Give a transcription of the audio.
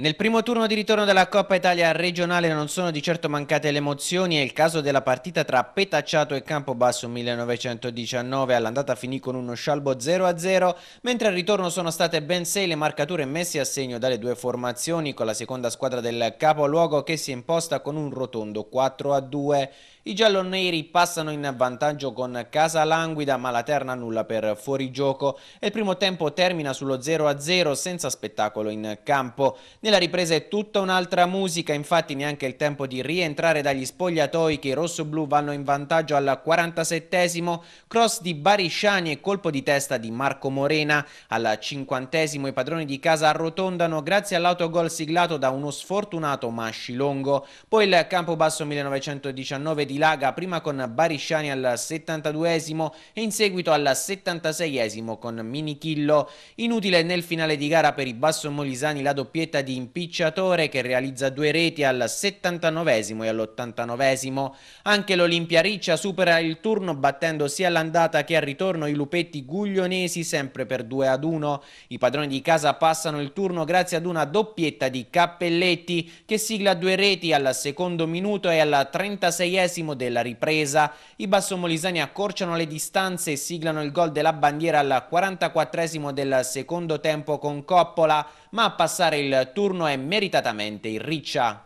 Nel primo turno di ritorno della Coppa Italia regionale non sono di certo mancate le emozioni, è il caso della partita tra Petacciato e Campobasso 1919, all'andata finì con uno scialbo 0-0, mentre al ritorno sono state ben sei le marcature messe a segno dalle due formazioni, con la seconda squadra del capoluogo che si è imposta con un rotondo 4-2. I gialloneri passano in vantaggio con Casa Languida ma la terna nulla per fuorigioco e il primo tempo termina sullo 0-0 senza spettacolo in campo. Nella ripresa è tutta un'altra musica, infatti neanche il tempo di rientrare dagli spogliatoi che i rossoblù vanno in vantaggio al 47esimo, cross di Barisciani e colpo di testa di Marco Morena. Al 50esimo i padroni di casa arrotondano grazie all'autogol siglato da uno sfortunato Masci Longo. Poi il campo basso 1919 dilaga prima con Barisciani al 72esimo e in seguito al 76esimo con Minichillo. Inutile nel finale di gara per i basso molisani la doppietta di impicciatore che realizza due reti al 79esimo e all'89esimo. Anche l'Olimpia Riccia supera il turno battendo sia all'andata che al ritorno i lupetti guglionesi sempre per 2 ad 1. I padroni di casa passano il turno grazie ad una doppietta di Cappelletti che sigla due reti al secondo minuto e al 36esimo ventesimo della ripresa. I bassomolisani accorciano le distanze e siglano il gol della bandiera al 44 del secondo tempo con Coppola, ma a passare il turno è meritatamente il Riccia.